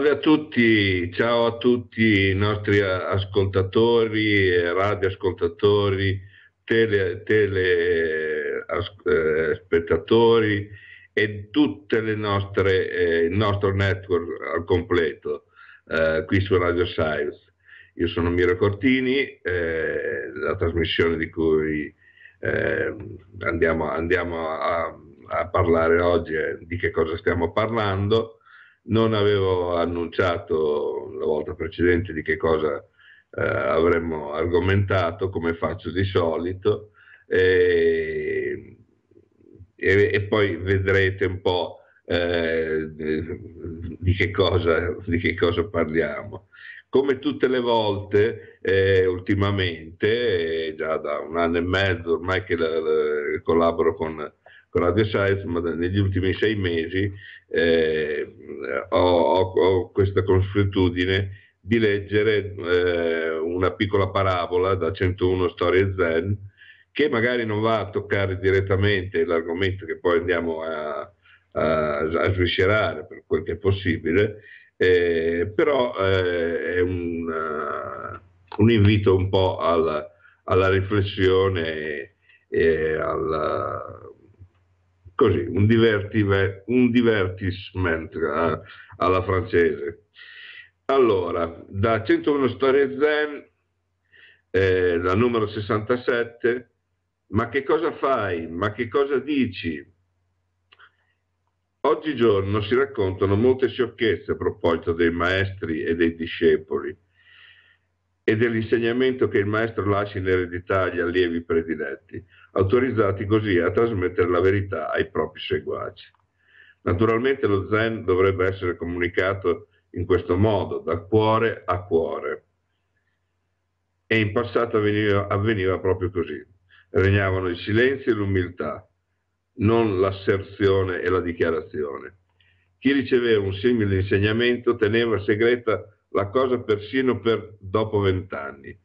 Salve a tutti, ciao a tutti i nostri ascoltatori, radioascoltatori, tele, tele as, eh, spettatori e tutto eh, il nostro network al completo eh, qui su Radio Science. Io sono Miro Cortini, eh, la trasmissione di cui ehm, andiamo, andiamo a, a parlare oggi è di che cosa stiamo parlando non avevo annunciato la volta precedente di che cosa eh, avremmo argomentato, come faccio di solito, e, e, e poi vedrete un po' eh, di, che cosa, di che cosa parliamo. Come tutte le volte, eh, ultimamente, eh, già da un anno e mezzo ormai che la, la, collaboro con con la Science, ma negli ultimi sei mesi eh, ho, ho, ho, questa consuetudine di leggere eh, una piccola parabola da 101 Storie Zen, che magari non va a toccare direttamente l'argomento che poi andiamo a, a, a sviscerare per quel che è possibile, eh, però eh, è un, uh, un, invito un po' alla, alla riflessione e alla, così, un, divertive, un divertissement a, eh, alla francese. Allora, da 101 Storie Zen, eh, la numero 67, ma che cosa fai? Ma che cosa dici? Oggigiorno si raccontano molte sciocchezze a proposito dei maestri e dei discepoli e dell'insegnamento che il maestro lascia in eredità agli allievi prediletti, autorizzati così a trasmettere la verità ai propri seguaci. Naturalmente lo Zen dovrebbe essere comunicato in questo modo, da cuore a cuore. E in passato avveniva, avveniva proprio così. Regnavano il silenzio e l'umiltà, non l'asserzione e la dichiarazione. Chi riceveva un simile insegnamento teneva segreta la cosa persino per dopo vent'anni,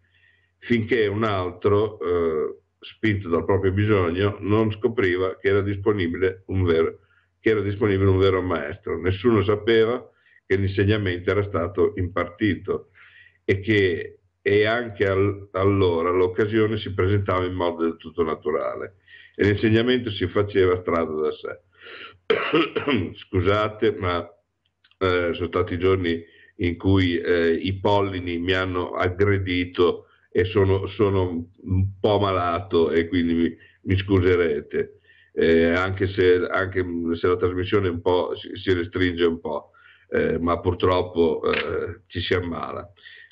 finché un altro, eh, spinto dal proprio bisogno, non scopriva che era, vero, che era disponibile un vero maestro. Nessuno sapeva che l'insegnamento era stato impartito e che e anche al, allora l'occasione si presentava in modo del tutto naturale e l'insegnamento si faceva strada da sé. Scusate, ma eh, sono stati giorni in cui eh, i pollini mi hanno aggredito e sono, sono un po' malato e quindi mi, mi scuserete, eh, anche, se, anche, se, la trasmissione un po' si, si restringe un po', eh, ma purtroppo eh, ci si ammala.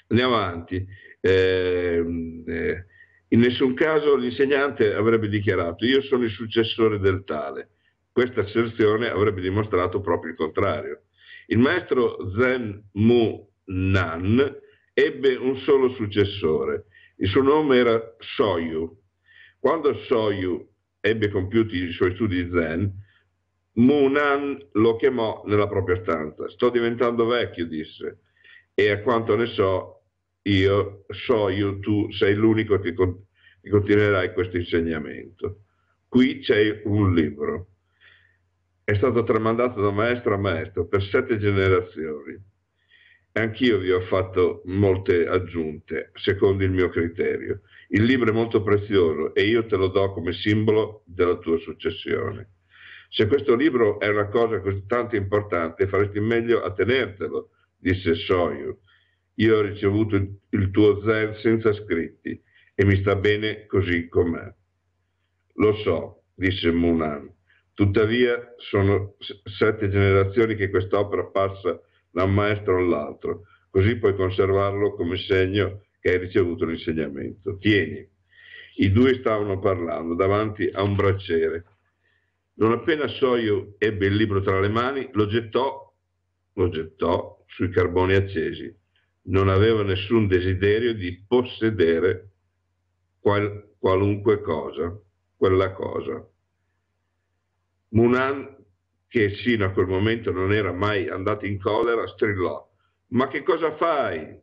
Andiamo avanti. Ehm, eh, in nessun caso l'insegnante avrebbe dichiarato io sono il successore del tale. Questa asserzione avrebbe dimostrato proprio il contrario il maestro Zen Mu Nan ebbe un solo successore. Il suo nome era Soyu. Quando Soyu ebbe compiuti i suoi studi Zen, Munan lo chiamò nella propria stanza. Sto diventando vecchio, disse, e a quanto ne so, io Soyu, tu sei l'unico che, con- che continuerai questo insegnamento. Qui c'è un libro è stato tramandato da maestro a maestro per sette generazioni. Anch'io vi ho fatto molte aggiunte, secondo il mio criterio. Il libro è molto prezioso e io te lo do come simbolo della tua successione. Se questo libro è una cosa così tanto importante, faresti meglio a tenertelo, disse Soyuz. Io ho ricevuto il tuo zen senza scritti e mi sta bene così com'è. Lo so, disse Munan, Tuttavia sono sette generazioni che quest'opera passa da un maestro all'altro, così puoi conservarlo come segno che hai ricevuto l'insegnamento. Tieni. I due stavano parlando davanti a un bracciere. Non appena Soio ebbe il libro tra le mani, lo gettò, lo gettò sui carboni accesi. Non aveva nessun desiderio di possedere qual, qualunque cosa, quella cosa. Munan, che sino a quel momento non era mai andato in collera, strillò. Ma che cosa fai?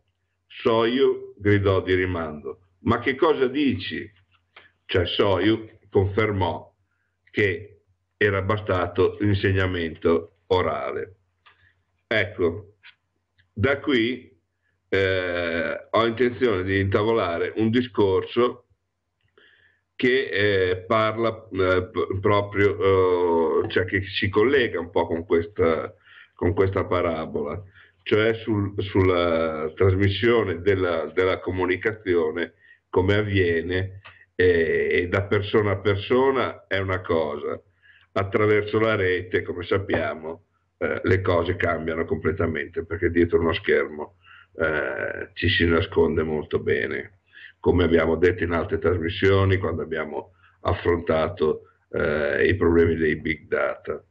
Soyu gridò di rimando. Ma che cosa dici? Cioè Soyu confermò che era bastato l'insegnamento orale. Ecco, da qui eh, ho intenzione di intavolare un discorso che eh, parla eh, proprio, eh, cioè che si collega un po' con questa, con questa parabola, cioè sul, sulla trasmissione della, della, comunicazione, come avviene, e da persona a persona è una cosa, attraverso la rete, come sappiamo, eh, le cose cambiano completamente, perché dietro uno schermo eh, ci si nasconde molto bene come abbiamo detto in altre trasmissioni quando abbiamo affrontato eh, i problemi dei big data.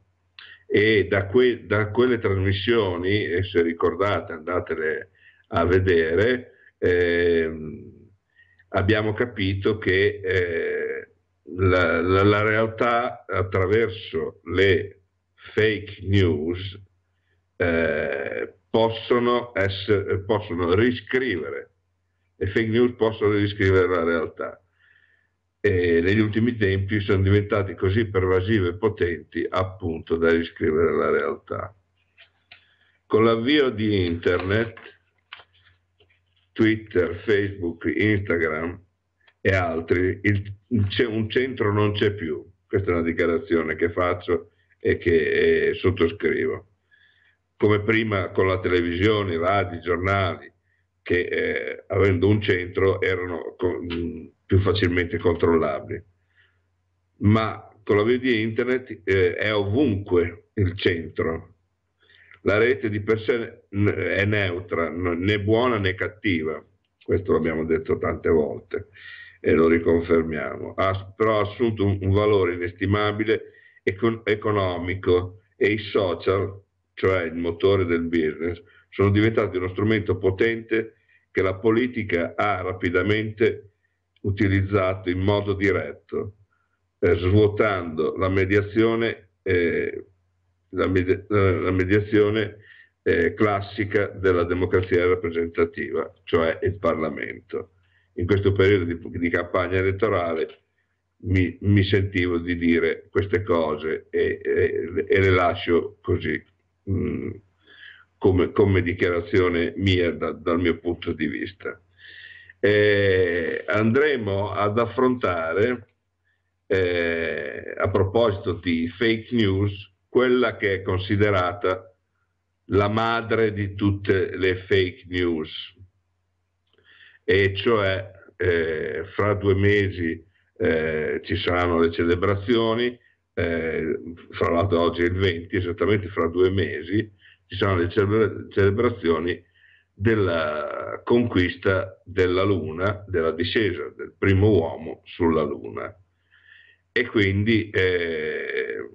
E da, que da quelle trasmissioni, e se ricordate andatele a vedere, eh, abbiamo capito che eh, la, la, la realtà attraverso le fake news eh, possono, essere, possono riscrivere le fake news possono riscrivere la realtà. E negli ultimi tempi sono diventate così pervasive e potenti appunto da riscrivere la realtà. Con l'avvio di internet, Twitter, Facebook, Instagram e altri, il, un centro non c'è più. Questa è una dichiarazione che faccio e che eh, sottoscrivo. Come prima con la televisione, i radi, i giornali, che eh, avendo un centro erano con, più facilmente controllabili. Ma con la via di internet eh, è ovunque il centro. La rete di per sé è neutra, né buona né cattiva, questo l'abbiamo detto tante volte e lo riconfermiamo, ha però assunto un, un valore inestimabile econ- economico e i social, cioè il motore del business, sono diventati uno strumento potente che la politica ha rapidamente utilizzato in modo diretto, eh, svuotando la mediazione, eh, la med- eh, la mediazione eh, classica della democrazia rappresentativa, cioè il Parlamento. In questo periodo di, di campagna elettorale mi, mi, sentivo di dire queste cose e, e, e le lascio così. Mm come, come dichiarazione mia da, dal mio punto di vista. Eh, andremo ad affrontare, eh, a proposito di fake news, quella che è considerata la madre di tutte le fake news, e cioè eh, fra due mesi eh, ci saranno le celebrazioni, eh, fra l'altro oggi è il 20, esattamente fra due mesi, ci sono le celebrazioni della conquista della Luna, della discesa del primo uomo sulla Luna. E quindi eh,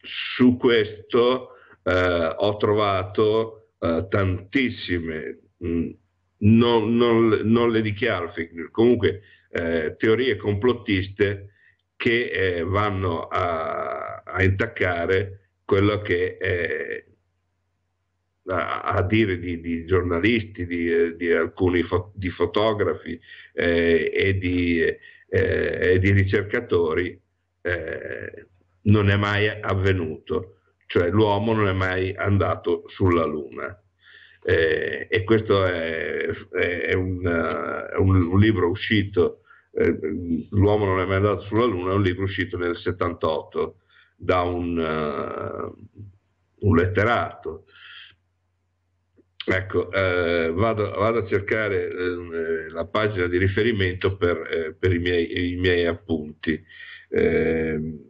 su questo eh, ho trovato eh, tantissime, mh, mm, non, non, non, le dichiaro, comunque eh, teorie complottiste che eh, vanno a, a, intaccare quello che è a, dire di, di, giornalisti, di, eh, di alcuni fo- di fotografi eh, e, di, eh, di ricercatori eh, non è mai avvenuto, cioè l'uomo non è mai andato sulla Luna. Eh, e questo è, è, un, è un, un, libro uscito, eh, L'uomo non è mai andato sulla Luna, è un libro uscito nel 78 da un, un letterato Ecco, eh, vado, vado, a cercare eh, la pagina di riferimento per, eh, per i, miei, i, miei, appunti. Ehm,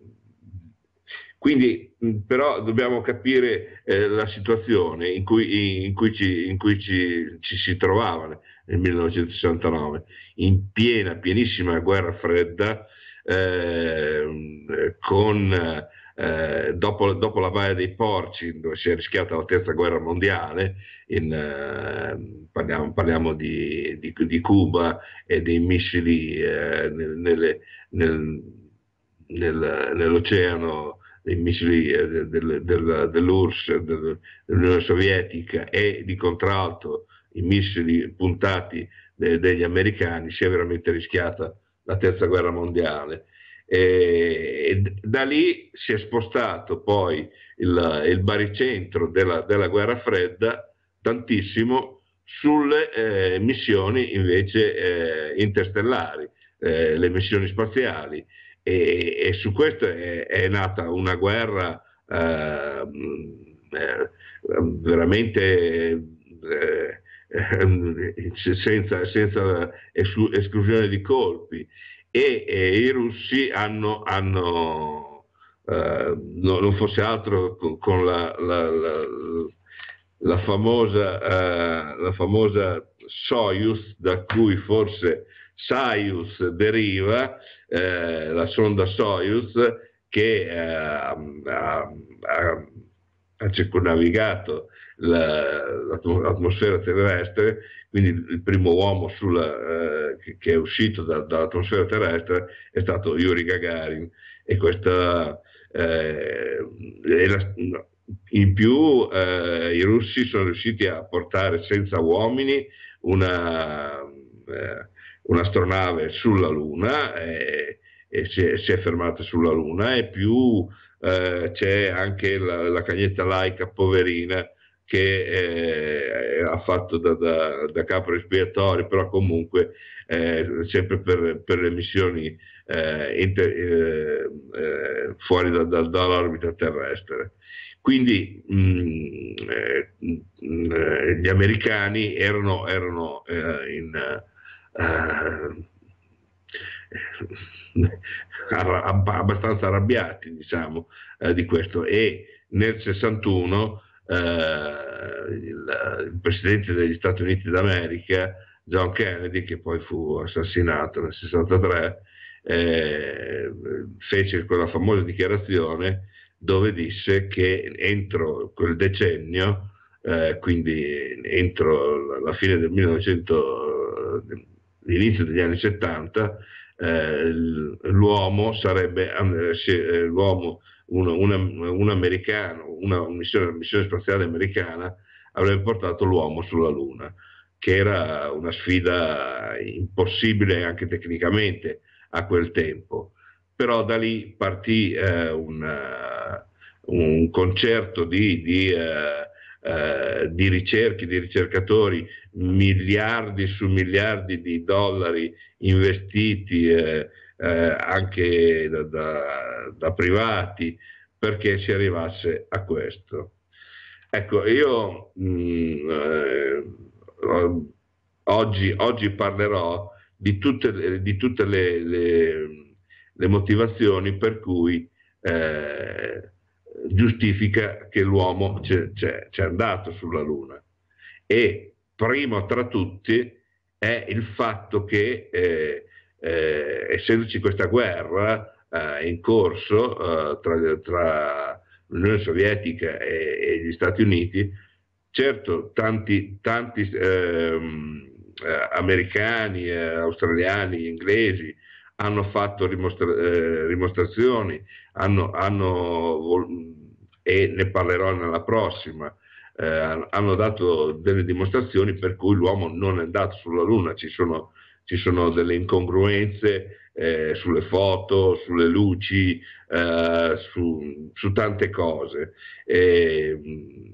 quindi però dobbiamo capire eh, la situazione in cui, in cui, ci, in cui ci, ci, si trovava nel 1969, in piena, pienissima guerra fredda, ehm, con eh, dopo, dopo, la Valle dei Porci, dove si è rischiata la terza guerra mondiale, in, eh, parliamo, parliamo di, di, di, Cuba e dei missili eh, nel, nel, nel, nell'oceano, dei missili del, eh, del, del, dell'URSS, dell'Unione Sovietica e di contralto i missili puntati de, degli americani, si è veramente rischiata la terza guerra mondiale. E da lì si è spostato poi il, il baricentro della, della, guerra fredda tantissimo sulle eh, missioni invece eh, interstellari, eh, le missioni spaziali e, e su questo è, è, nata una guerra eh, eh, veramente eh, senza, senza esclusione di colpi e, e i russi hanno, hanno eh, non fosse altro con, con la, la, la, la, famosa, eh, la famosa Soyuz da cui forse Soyuz deriva, eh, la sonda Soyuz che eh, ha, ha, ha circonnavigato l'atmosfera terrestre quindi il primo uomo sulla, eh, che è uscito da, dall'atmosfera terrestre è stato Yuri Gagarin e questa eh, la, in più eh, i russi sono riusciti a portare senza uomini una, eh, un'astronave sulla Luna e, eh, e si, è, si, è, fermata sulla Luna e più eh, c'è anche la, la cagnetta laica poverina che eh, ha fatto da, da, da, capo espiatorio, però comunque eh, sempre per, per, le missioni eh, inter, eh, eh, fuori da, dall'orbita terrestre. Quindi mh, mm, eh, mh, gli americani erano, erano in, abbastanza arrabbiati diciamo, di questo e nel 61 eh, il, il presidente degli Stati Uniti d'America, John Kennedy, che poi fu assassinato nel 63, eh, fece quella famosa dichiarazione dove disse che entro quel decennio, eh, quindi entro la fine del 1900, l'inizio degli anni 70, eh, eh, eh, l'uomo, sarebbe, l'uomo un, un, un americano, una missione, una missione spaziale americana avrebbe portato l'uomo sulla Luna, che era una sfida impossibile anche tecnicamente a quel tempo. Però da lì partì eh, una, un concerto di, di, eh, eh, di ricerche, di ricercatori, miliardi su miliardi di dollari investiti eh, eh, anche da, da, da, privati perché si arrivasse a questo. Ecco, io mh, mm, eh, oggi, oggi, parlerò di tutte, di tutte le, le, le, motivazioni per cui eh, giustifica che l'uomo c'è andato sulla Luna. E primo tra tutti è il fatto che eh, eh, essendoci questa guerra eh, in corso eh, tra, tra, l'Unione Sovietica e, e, gli Stati Uniti, certo tanti, tanti ehm, eh, americani, eh, australiani, inglesi hanno fatto rimostra- eh, rimostrazioni hanno, hanno, e ne parlerò nella prossima, eh, hanno dato delle dimostrazioni per cui l'uomo non è andato sulla Luna, ci sono ci sono delle incongruenze eh, sulle foto, sulle luci, eh, su, su, tante cose. E, mm,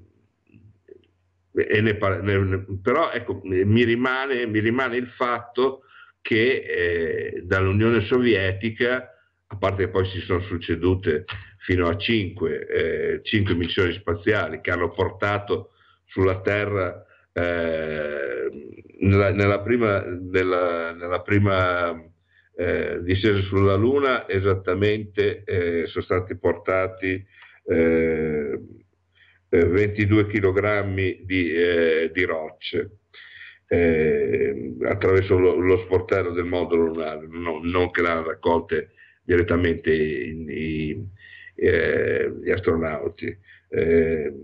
e ne ne, però ecco, mi, rimane, mi, rimane, il fatto che eh, dall'Unione Sovietica, a parte che poi si sono succedute fino a 5, 5 eh, missioni spaziali che hanno portato sulla Terra Ehm, nella, nella, prima, nella, nella prima eh, discesa sulla Luna esattamente eh, sono stati portati 22 eh, kg di, di rocce. Eh, attraverso lo, lo, sportello del modulo lunare, no, non che l'hanno raccolte direttamente in, in, in, eh, gli astronauti. Eh,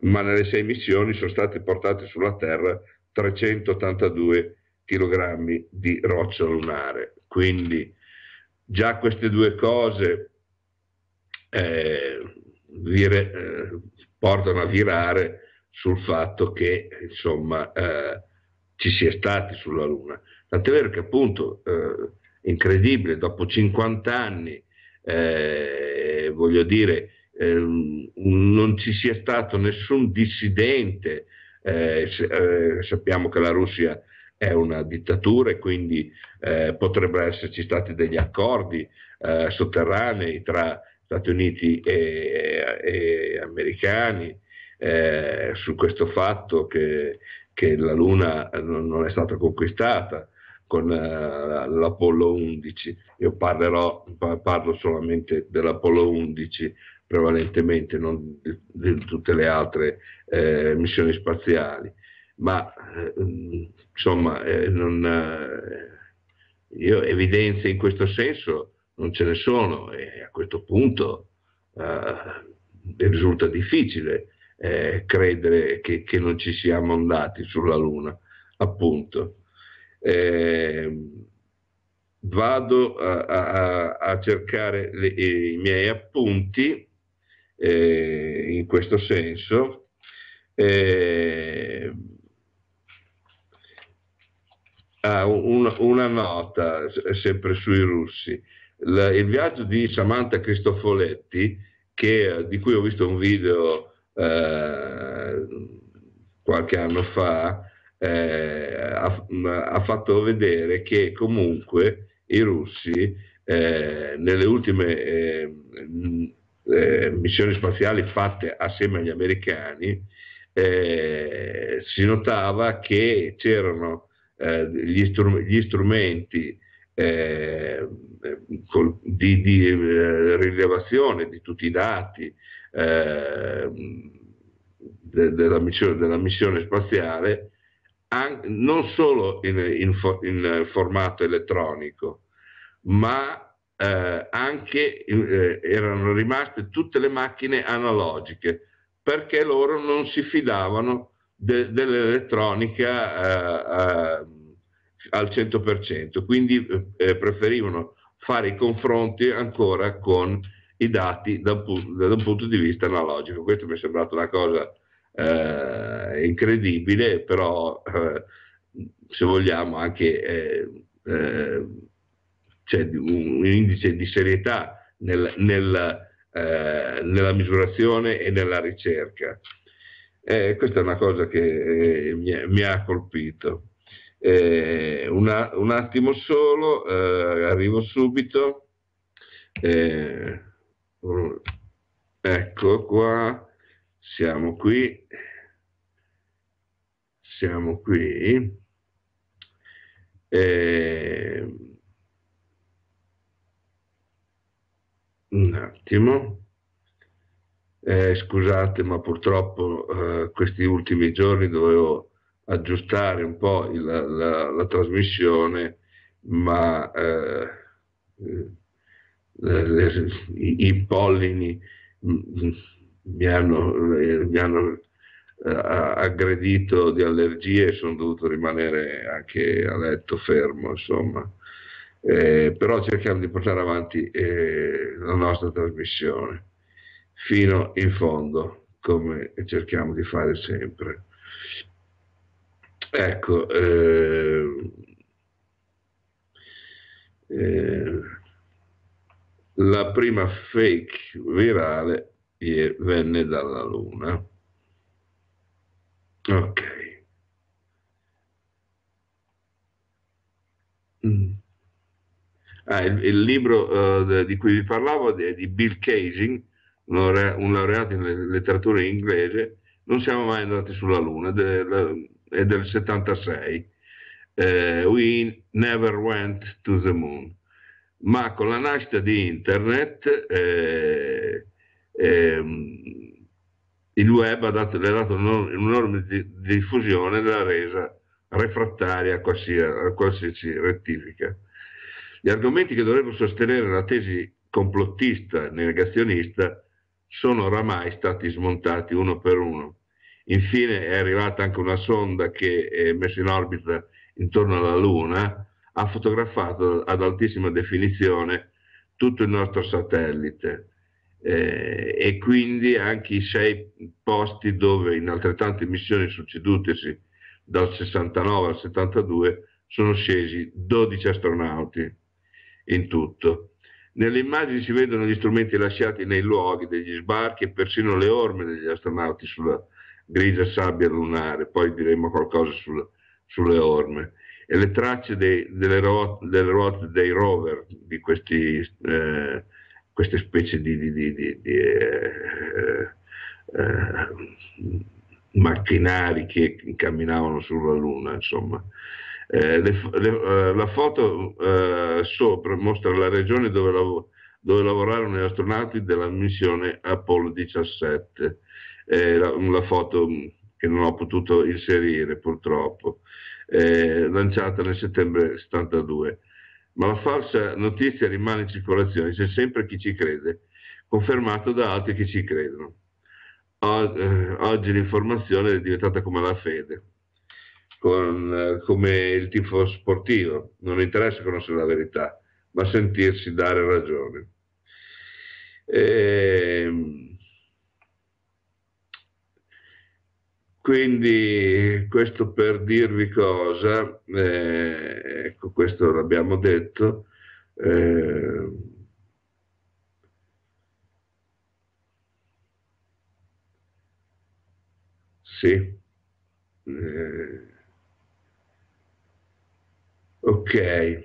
ma nelle sei missioni sono state portate sulla Terra 382 kg di roccia lunare. Quindi già queste due cose eh, vire, eh, portano a virare sul fatto che insomma eh, ci sia stati sulla Luna. Tant'è vero che appunto, eh, incredibile, dopo 50 anni, eh, voglio dire, eh, non ci sia stato nessun dissidente, eh, eh, sappiamo che la Russia è una dittatura e quindi eh, potrebbero esserci stati degli accordi eh, sotterranei tra Stati Uniti e, e americani su questo fatto che, che la Luna non è stata conquistata con l'Apollo 11. Io parlerò, parlo solamente dell'Apollo 11 prevalentemente, non di, di tutte le altre eh, missioni spaziali. Ma eh, insomma, eh, non, eh, io evidenze in questo senso non ce ne sono e a questo punto eh, risulta difficile eh, credere che, che, non ci siamo andati sulla Luna, appunto ehm, vado a, a, a cercare le, i miei appunti eh, in questo senso. Eh, ah, un, una nota sempre sui russi. La, il viaggio di Samantha Cristofoletti, che, di cui ho visto un video eh, qualche anno fa, eh, ha, ha, fatto vedere che comunque i russi eh, nelle ultime eh, eh, missioni spaziali fatte assieme agli americani, eh, si notava che c'erano eh, gli, str- gli, strumenti eh, col- di, di eh, rilevazione di tutti i dati eh, de- della, missione, della, missione, spaziale, an- non solo in, in, fo- in formato elettronico, ma eh, anche eh, erano rimaste tutte le macchine analogiche perché loro non si fidavano de- dell'elettronica eh, eh al 100%, quindi eh, preferivano fare i confronti ancora con i dati da un, pu- da un, punto di vista analogico. Questo mi è sembrato una cosa eh, incredibile, però se vogliamo anche c'è cioè, un indice di serietà nel, nel, eh, nella misurazione e nella ricerca. Eh, questa è una cosa che eh, mi, mi, ha colpito. Eh, una, un attimo solo, eh, arrivo subito. Eh, ecco qua, siamo qui. Siamo qui. Eh, un attimo. Eh, scusate, ma purtroppo eh, questi ultimi giorni dovevo aggiustare un po' il, la, la, la, trasmissione, ma eh, eh, le, i, i, pollini mm, mm, mi hanno, mi hanno eh, aggredito di allergie e sono dovuto rimanere anche a letto fermo, insomma eh, però cerchiamo di portare avanti eh, la nostra trasmissione fino in fondo, come cerchiamo di fare sempre. Ecco, eh, eh la prima fake virale venne dalla Luna. Ok. Ah, il, il, libro eh, di cui vi parlavo è di Bill Casing, un, laureato in letteratura inglese, non siamo mai andati sulla Luna, del, è del 76, eh, We Never Went to the Moon. Ma con la nascita di Internet, eh, ehm, il web ha dato, le ha dato un'enorme diffusione e l'ha resa refrattaria a qualsiasi, a qualsiasi rettifica. Gli argomenti che dovrebbero sostenere la tesi complottista e negazionista sono oramai stati smontati uno per uno. Infine è arrivata anche una sonda che è messa in orbita intorno alla Luna, ha fotografato ad altissima definizione tutto il nostro satellite eh, e quindi anche i sei posti dove in altrettante missioni succedutesi dal 69 al 72 sono scesi 12 astronauti in tutto. Nelle immagini si vedono gli strumenti lasciati nei luoghi degli sbarchi e persino le orme degli astronauti sulla grigia sabbia lunare, poi diremo qualcosa sul, sulle orme, e le tracce dei, delle, ruote, delle, ruote, dei rover, di questi, eh, queste specie di, di, di, di eh, eh, macchinari che camminavano sulla Luna, insomma. Eh, le, le, eh, la foto eh, sopra mostra la regione dove, lav- dove, lavorarono gli astronauti della missione Apollo 17, eh, la, la, foto mm, che non ho potuto inserire purtroppo, lanciata nel settembre 72. Ma la falsa notizia rimane in circolazione, c'è sempre chi ci crede, confermato da altri che ci credono. O- eh, oggi l'informazione è diventata come la fede, con, eh, come il tifo sportivo, non interessa conoscere la verità, ma sentirsi dare ragione. E, ehm, quindi questo per dirvi cosa, eh, ecco questo l'abbiamo detto. Eh, sì. Ok,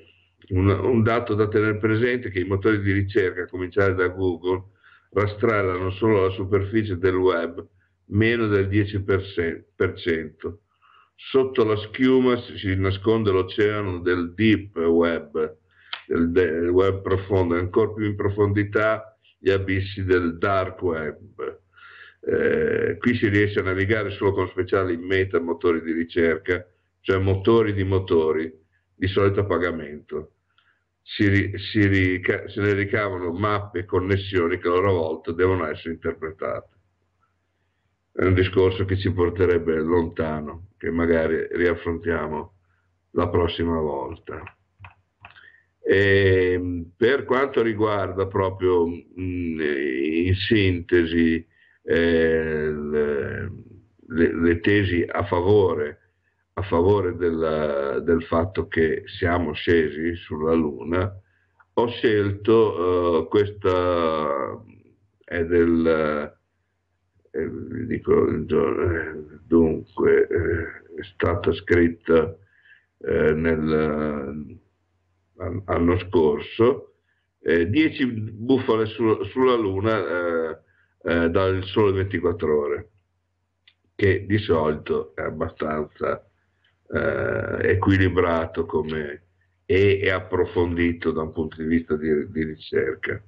un, un dato da tenere presente è che i motori di ricerca, a cominciare da Google, rastrellano solo la superficie del web, meno del 10%. Sotto la schiuma si nasconde l'oceano del deep web, del, del web profondo, e ancora più in profondità gli abissi del dark web. Eh, qui si riesce a navigare solo con speciali meta motori di ricerca, cioè motori di motori, di solito a pagamento. Si, si rica- se ne ricavano mappe e connessioni che a loro volta devono essere interpretate. È un discorso che ci porterebbe lontano, che magari riaffrontiamo la prossima volta. E ehm, per quanto riguarda proprio in sintesi eh, le, le, tesi a favore a favore del, del fatto che siamo scesi sulla Luna, ho scelto uh, questa, è del, eh, dico il giorno, eh, dunque, eh, è stata scritta eh, nel, l'anno scorso, 10 bufale su, sulla Luna eh, dal sole 24 ore, che di solito è abbastanza eh, equilibrato come, e, e, approfondito da un punto di vista di, di ricerca.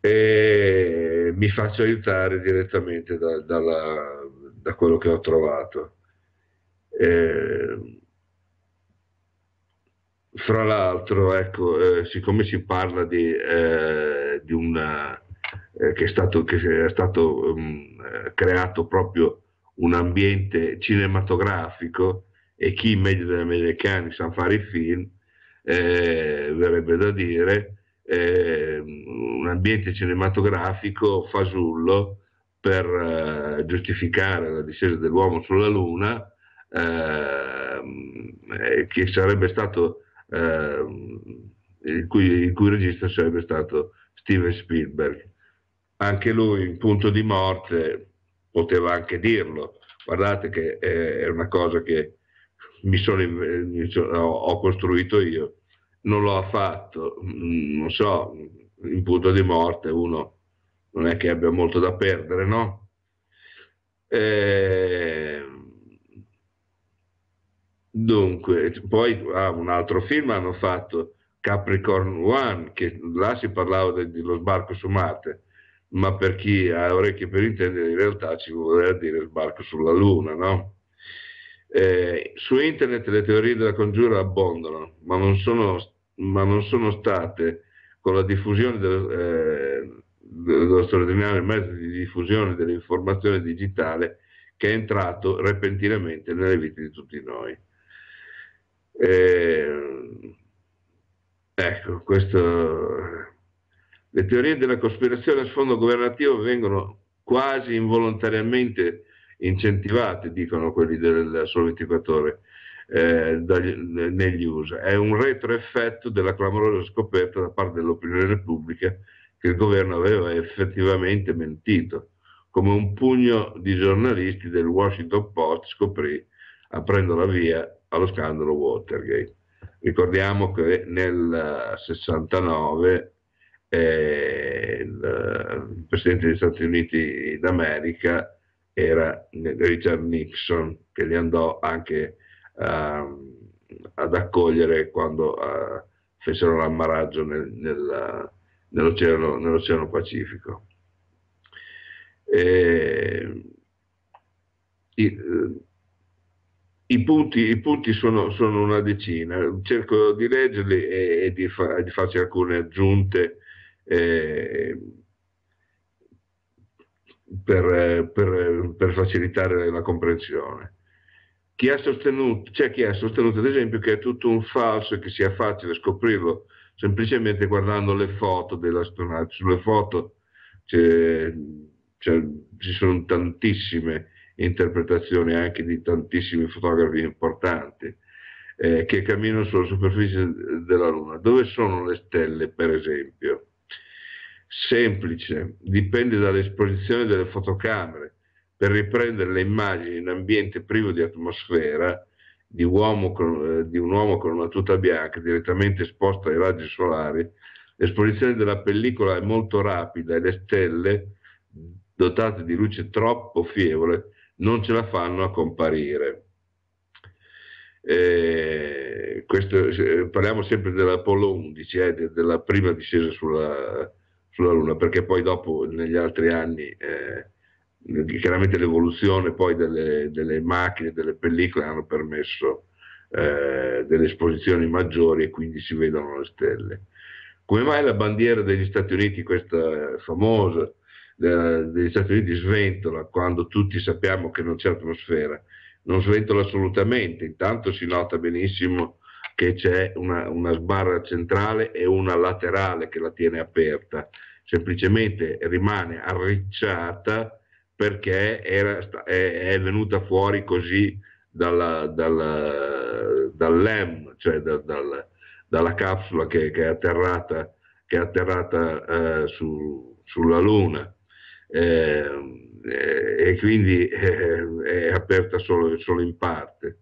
E mi faccio aiutare direttamente da, dalla, da quello che ho trovato. Eh, fra l'altro, ecco, eh, siccome si parla di, eh, di una, eh, che è stato, che è stato um, creato proprio un ambiente cinematografico e chi meglio degli americani sa fare i film, eh, verrebbe da dire, eh, un ambiente cinematografico fasullo per eh, giustificare la discesa dell'uomo sulla Luna, eh, che sarebbe stato, eh, il, cui, il cui regista sarebbe stato Steven Spielberg. Anche lui in punto di morte poteva anche dirlo. Guardate che eh, è una cosa che mi sono, mi sono, ho costruito io, non l'ho fatto, mm, non so, in punto di morte uno non è che abbia molto da perdere, no? Eh, dunque, poi ah, un altro film hanno fatto, Capricorn One, che là si parlava dello sbarco su Marte, ma per chi ha orecchie per intendere in realtà ci voleva dire sbarco sulla Luna, no? Eh, su internet le teorie della congiura abbondano, ma non sono, ma non sono state con la diffusione del, eh, dello straordinario mezzo di diffusione dell'informazione digitale che è entrato repentinamente nelle vite di tutti noi. Eh, ecco, questo le teorie della cospirazione a sfondo governativo vengono quasi involontariamente incentivate, dicono quelli del Sole 24 Ore, eh, dagli, negli USA. È un retroeffetto della clamorosa scoperta da parte dell'opinione pubblica che il governo aveva effettivamente mentito, come un pugno di giornalisti del Washington Post scoprì aprendo la via allo scandalo Watergate. Ricordiamo che nel 69 eh, il, presidente degli Stati Uniti d'America era Richard Nixon, che li andò anche uh, ad accogliere quando uh, fecero l'ammaraggio nel, nel, nell'oceano, nell'oceano, Pacifico. E, i, i punti, I punti, sono, sono, una decina, cerco di leggerli e, e di, fa, di, farci alcune aggiunte Ehm, per, per, per, facilitare la comprensione. Chi ha sostenuto, c'è chi ha sostenuto ad esempio che è tutto un falso e che sia facile scoprirlo semplicemente guardando le foto dell'astronauta. Sulle foto c'è, c'è, ci sono tantissime interpretazioni anche di tantissimi fotografi importanti eh, che camminano sulla superficie della Luna. Dove sono le stelle, per esempio? semplice, dipende dall'esposizione delle fotocamere per riprendere le immagini in ambiente privo di atmosfera di, con, eh, di un uomo con una tuta bianca direttamente esposta ai raggi solari, l'esposizione della pellicola è molto rapida e le stelle, dotate di luce troppo fievole, non ce la fanno a comparire. Eh, questo, eh, parliamo sempre dell'Apollo 11, eh, de, della prima discesa sulla, sulla Luna, perché poi dopo negli altri anni eh, chiaramente l'evoluzione poi delle, delle, macchine, delle pellicole hanno permesso eh, delle esposizioni maggiori e quindi si vedono le stelle. Come mai la bandiera degli Stati Uniti, questa famosa de, eh, degli Stati Uniti, sventola quando tutti sappiamo che non c'è atmosfera? Non sventola assolutamente, intanto si nota benissimo che c'è una, una sbarra centrale e una laterale che la tiene aperta, semplicemente rimane arricciata perché era, è, è, venuta fuori così dalla, dalla, LEM, cioè da, dal, dalla capsula che, che, è atterrata, che è atterrata eh, su, sulla Luna. Eh, eh, e quindi eh, è aperta solo, solo in parte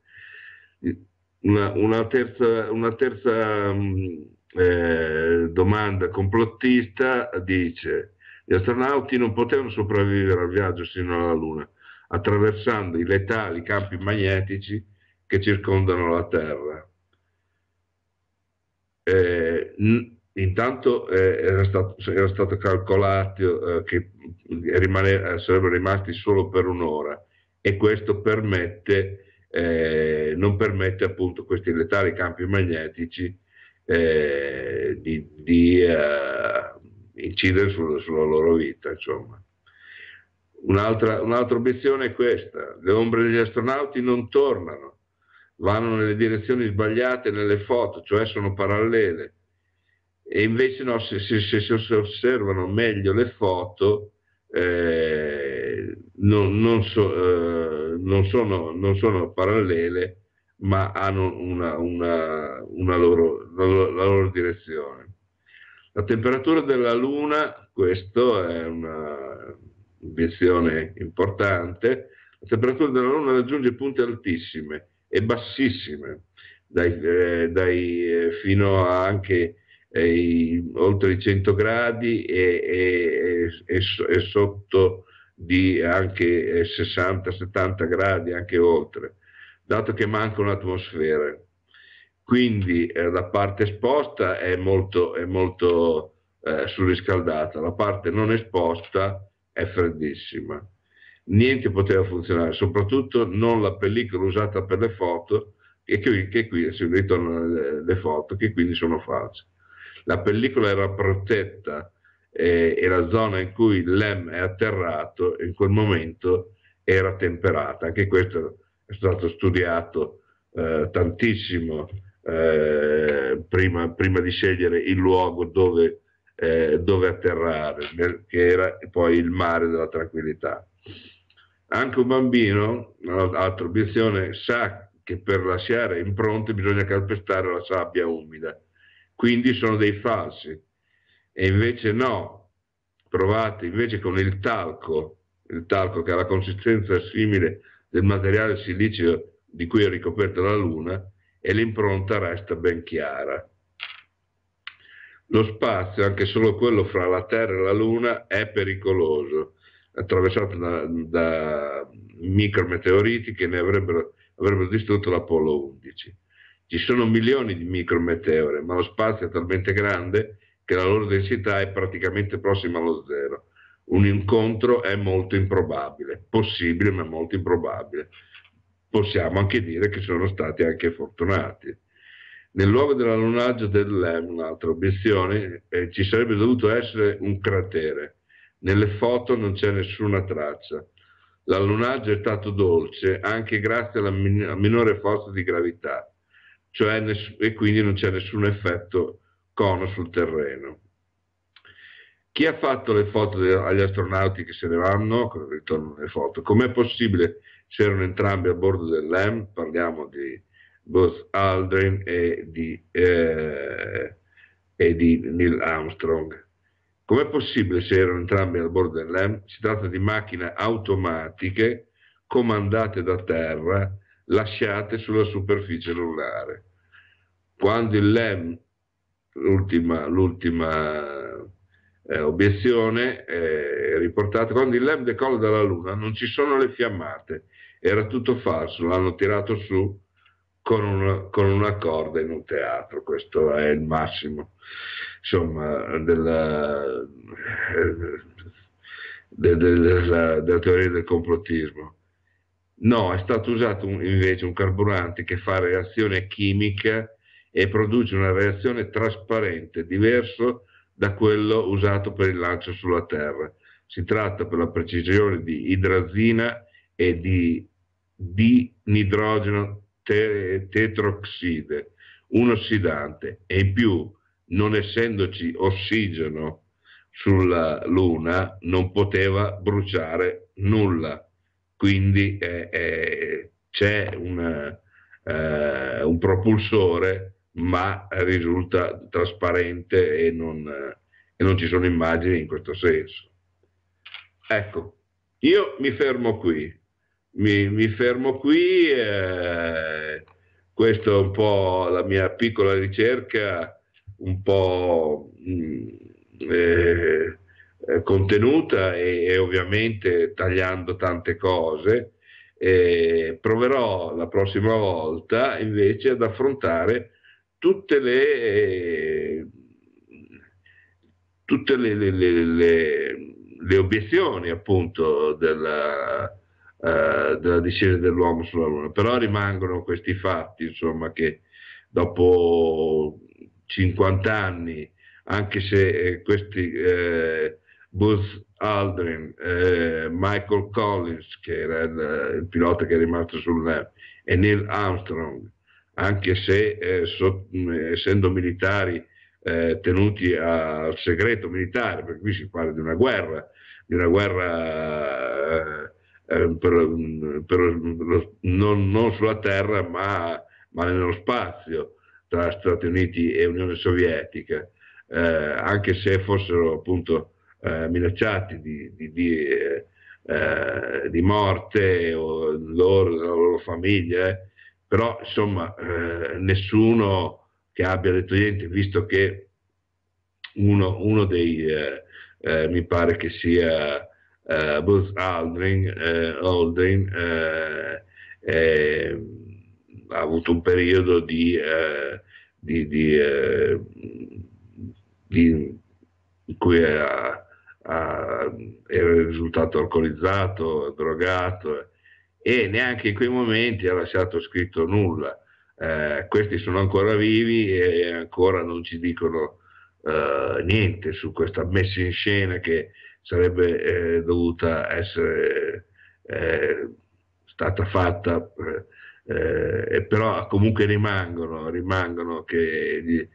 una, una, terza, una terza mm, eh, domanda complottista dice gli astronauti non potevano sopravvivere al viaggio sino alla Luna attraversando i letali campi magnetici che circondano la Terra. Eh, n- intanto eh, era, stato, era, stato, calcolato eh, che rimane, eh, sarebbero rimasti solo per un'ora e questo permette eh, non permette appunto questi letali campi magnetici eh, di, di eh, incidere su, sulla loro vita. Insomma. Un'altra, un'altra obiezione è questa, le ombre degli astronauti non tornano, vanno nelle direzioni sbagliate nelle foto, cioè sono parallele. E invece no, se, si osservano meglio le foto, eh, non, non, so, eh, non, sono, non, sono, parallele, ma hanno una, una, una loro, la loro, la loro direzione. La temperatura della Luna, questa è un'obiezione importante, la temperatura della Luna raggiunge punte altissime e bassissime, dai, eh, dai, eh, fino a anche eh, oltre i 100 gradi e, e, e, e sotto di anche 60-70 eh, gradi, anche oltre, dato che manca un'atmosfera. Quindi eh, la parte esposta è molto, è molto eh, surriscaldata, la parte non esposta è freddissima. Niente poteva funzionare, soprattutto non la pellicola usata per le foto, e che, che qui si ritornano le, le foto, che quindi sono false. La pellicola era protetta eh, e la zona in cui Lem è atterrato in quel momento era temperata. Anche questo è stato studiato eh, tantissimo eh, prima, prima, di scegliere il luogo dove, eh, dove atterrare, che era poi il mare della tranquillità. Anche un bambino, un'altra obiezione, sa che per lasciare impronte bisogna calpestare la sabbia umida. Quindi sono dei falsi e invece no, provate invece con il talco, il talco che ha la consistenza simile del materiale silicio di cui è ricoperta la Luna e l'impronta resta ben chiara. Lo spazio, anche solo quello fra la Terra e la Luna, è pericoloso, attraversato da, da micrometeoriti che ne avrebbero, avrebbero distrutto l'Apollo 11. Ci sono milioni di micrometeore, ma lo spazio è talmente grande che la loro densità è praticamente prossima allo zero. Un incontro è molto improbabile, possibile ma molto improbabile. Possiamo anche dire che sono stati anche fortunati. Nel luogo dell'allunaggio del un'altra obiezione, eh, ci sarebbe dovuto essere un cratere. Nelle foto non c'è nessuna traccia. L'allunaggio è stato dolce anche grazie alla min- minore forza di gravità, cioè ness- e quindi non c'è nessun effetto cono sul terreno. Chi ha fatto le foto agli astronauti che se ne vanno, ritornano le foto, com'è possibile se erano entrambi a bordo dell'EM, parliamo di Buzz Aldrin e di, eh, e di Neil Armstrong. Com'è possibile se erano entrambi a bordo dell'EM? Si tratta di macchine automatiche comandate da terra, lasciate sulla superficie lunare. Quando il LEM l'ultima, l'ultima eh, obiezione è eh, riportata quando il LEM decolla dalla Luna non ci sono le fiammate, era tutto falso, l'hanno tirato su con una, con una corda in un teatro, questo è il massimo insomma, della, della, della, della teoria del complottismo. No, è stato usato un, invece un carburante che fa reazione chimica e produce una reazione trasparente, diverso da quello usato per il lancio sulla Terra. Si tratta per la precisione di idrazina e di dinidrogeno te- tetroxide, un ossidante, e in più, non essendoci ossigeno sulla Luna, non poteva bruciare nulla. Quindi eh, eh, c'è una, eh, un propulsore ma risulta trasparente e non, eh, e non ci sono immagini in questo senso. Ecco, io mi fermo qui, mi, mi fermo qui, eh, questa è un po' la mia piccola ricerca, un po' mh, mm, eh, eh, contenuta e, e, ovviamente tagliando tante cose. Eh, proverò la prossima volta invece ad affrontare tutte le, tutte le, le, le, le obiezioni appunto della, eh, della, discesa dell'uomo sulla Luna, però rimangono questi fatti, insomma, che dopo 50 anni, anche se eh, questi eh, Buzz Aldrin, eh, Michael Collins, che era il, il, pilota che è rimasto sul eh, e Neil Armstrong, anche se eh, so, mm, essendo militari eh, tenuti al segreto militare, perché qui si parla di una guerra, di una guerra eh, eh per, mm, per lo, non, non, sulla terra ma, ma, nello spazio tra Stati Uniti e Unione Sovietica, eh, anche se fossero appunto eh, minacciati di, di, di, di morte o loro, la loro famiglia però insomma eh, nessuno che abbia detto niente, visto che uno, uno dei, eh, eh, mi pare che sia eh, Bruce Aldrin, eh, Aldrin eh, eh, ha avuto un periodo di, di, di, di in cui ha, era risultato alcolizzato, drogato e neanche in quei momenti ha lasciato scritto nulla. Eh, questi sono ancora vivi e ancora non ci dicono eh, niente su questa messa in scena che sarebbe eh, dovuta essere eh, stata fatta, eh, eh, però comunque rimangono, rimangono che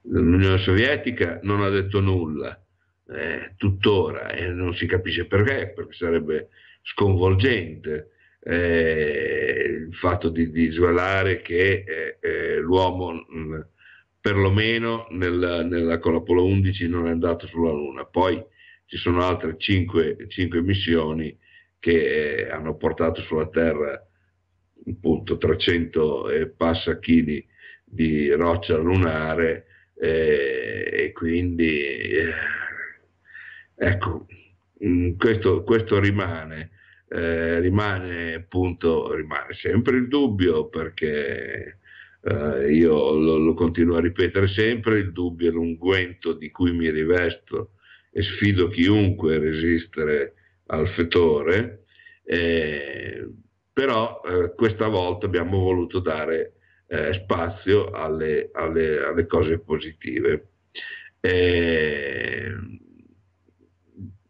l'Unione Sovietica non ha detto nulla eh, tuttora e non si capisce perché, perché sarebbe sconvolgente eh, il fatto di, di svelare che eh, eh l'uomo mh, mm, perlomeno nel, nella, con l'Apollo 11 non è andato sulla Luna. Poi ci sono altre 5, 5 missioni che eh, hanno portato sulla Terra appunto 300 e passa chili di roccia lunare eh, e quindi Ecco, mm, questo, questo, rimane, eh, rimane appunto, rimane sempre il dubbio perché eh, io lo, lo, continuo a ripetere sempre, il dubbio è l'unguento di cui mi rivesto e sfido chiunque a resistere al fetore, eh, però eh, questa volta abbiamo voluto dare eh, spazio alle, alle, alle, cose positive. Eh,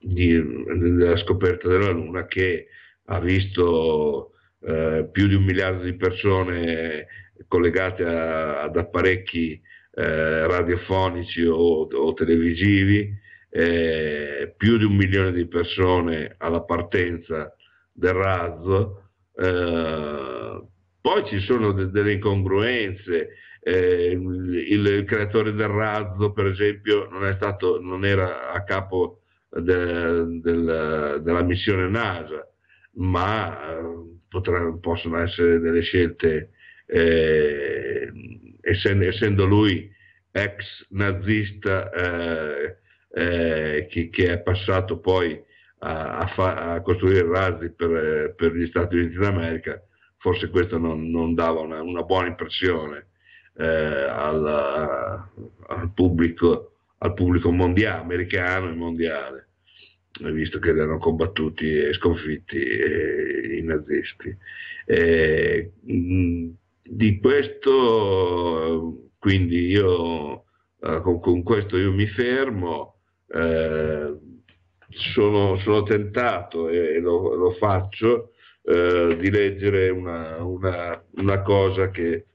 di, della scoperta della Luna che ha visto eh, più di un miliardo di persone collegate a, ad apparecchi eh, radiofonici o, o televisivi, eh, più di un milione di persone alla partenza del razzo. Eh, poi ci sono de- delle incongruenze, eh, il, il, creatore del razzo, per esempio, non, stato, non, era a capo de, del, della missione NASA, ma eh, potranno, possono essere delle scelte, eh, essendo, essendo, lui ex nazista eh, eh, che, che, è passato poi a, a, fa, a costruire razzi per, per, gli Stati Uniti d'America, forse questo non, non dava una, una, buona impressione eh, al, al, pubblico, al pubblico mondiale, americano e mondiale visto che erano combattuti e sconfitti eh, i nazisti. Eh, di questo, quindi io eh, con, con, questo io mi fermo, eh, sono, sono, tentato e, lo, lo faccio eh, di leggere una, una, una cosa che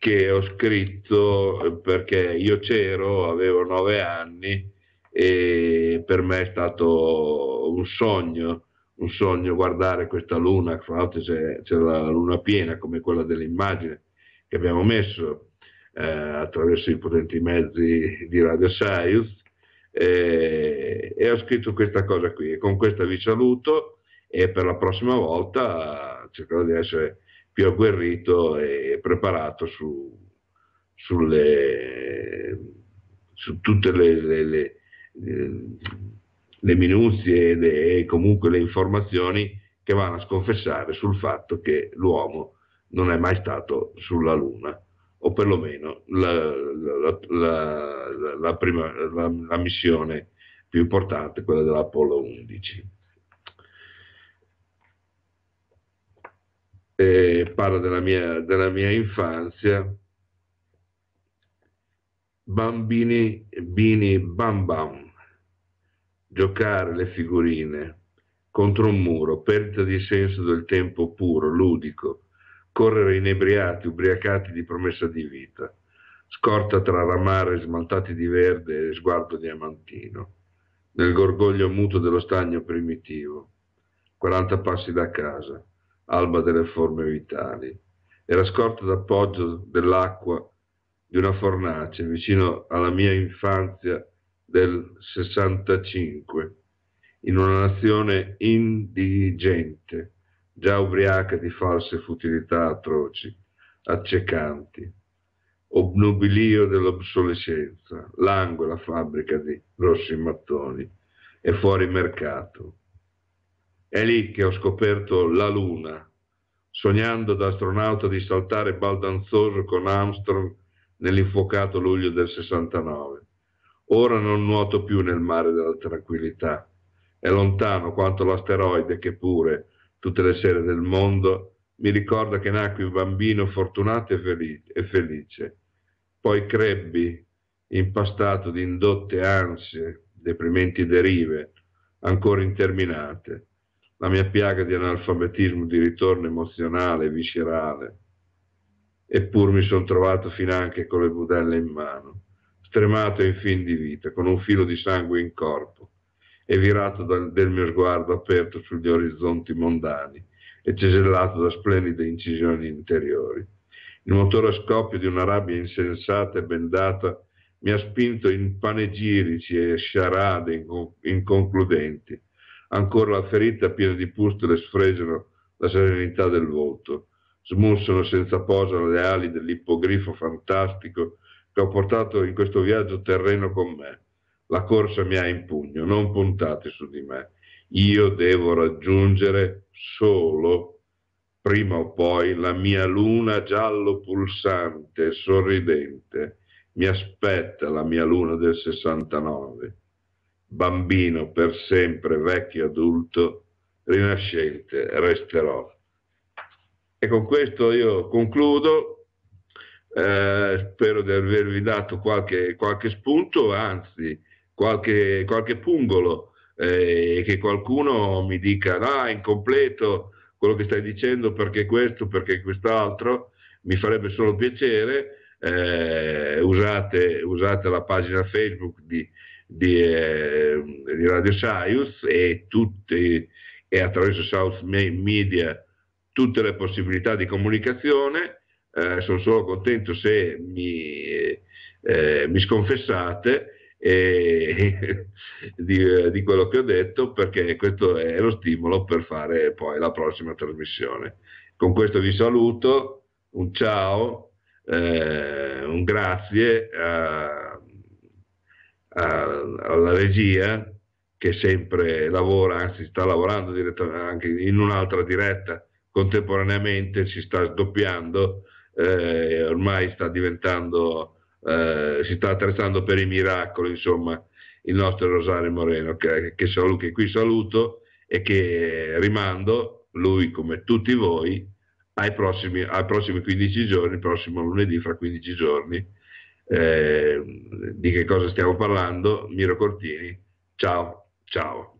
che ho scritto perché io c'ero, avevo nove anni e per me è stato un sogno, un sogno guardare questa luna, fra l'altro c'è la luna piena come quella dell'immagine che abbiamo messo eh, attraverso i potenti mezzi di Radio Science eh, e ho scritto questa cosa qui e con questa vi saluto e per la prossima volta cercherò di essere più agguerrito e preparato su, sulle, su tutte le, le, le eh, le minuzie e comunque le informazioni che vanno a sconfessare sul fatto che l'uomo non è mai stato sulla Luna, o perlomeno la, la, la, prima, la missione più importante, quella dell'Apollo 11. Eh, parla della mia, della mia infanzia, bambini, bini, bam bam giocare le figurine contro un muro, perdita di senso del tempo puro, ludico, correre inebriati, ubriacati di promessa di vita, scorta tra ramare smaltati di verde e sguardo diamantino, nel gorgoglio muto dello stagno primitivo, 40 passi da casa, alba delle forme vitali, e la scorta d'appoggio dell'acqua di una fornace vicino alla mia infanzia del 65, in una nazione indigente, già ubriaca di false futilità atroci, accecanti, obnubilio dell'obsolescenza, langue la fabbrica di grossi mattoni e fuori mercato. È lì che ho scoperto la luna, sognando da astronauta di saltare baldanzoso con Armstrong nell'infuocato luglio del 69 Ora non nuoto più nel mare della tranquillità. È lontano quanto l'asteroide che pure, tutte le sere del mondo, mi ricorda che nacqui un bambino fortunato e felice. Poi crebbi, impastato di indotte ansie, deprimenti derive, ancora interminate. La mia piaga di analfabetismo di ritorno emozionale e viscerale. Eppur mi sono trovato finanche con le budelle in mano stremato in fin di vita, con un filo di sangue in corpo, e virato dal, del mio sguardo aperto sugli orizzonti mondani e cesellato da splendide incisioni interiori. Il motore a scoppio di una rabbia insensata e bendata mi ha spinto in panegirici e sciarade inconcludenti. Ancora la ferita piena di pustole sfregiano la serenità del volto, smussano senza posa le ali dell'ippogrifo fantastico che ho portato in questo viaggio terreno con me. La corsa mi ha in pugno, non puntate su di me. Io devo raggiungere solo, prima o poi, la mia luna giallo pulsante, sorridente. Mi aspetta la mia luna del 69. Bambino per sempre, vecchio adulto, rinascente, resterò. E con questo io concludo eh, spero di avervi dato qualche, qualche spunto, anzi qualche, qualche pungolo, eh, che qualcuno mi dica ah, è incompleto quello che stai dicendo perché questo, perché quest'altro, mi farebbe solo piacere. Eh, usate, usate, la pagina Facebook di, di, eh, di Radio Saius e, e attraverso South Media tutte le possibilità di comunicazione eh, sono solo contento se mi, eh, mi sconfessate e, di, di, quello che ho detto perché questo è lo stimolo per fare poi la prossima trasmissione. Con questo vi saluto, un ciao, eh, un grazie a, a, alla regia che sempre lavora, anzi sta lavorando anche in un'altra diretta contemporaneamente, si sta sdoppiando eh, ormai sta diventando, eh, si sta attrezzando per i miracoli, insomma, il nostro Rosario Moreno, che, che, saluto, che qui saluto e che rimando, lui come tutti voi, ai prossimi, ai prossimi 15 giorni, prossimo lunedì fra 15 giorni. Eh, di che cosa stiamo parlando? Miro Cortini, ciao, ciao.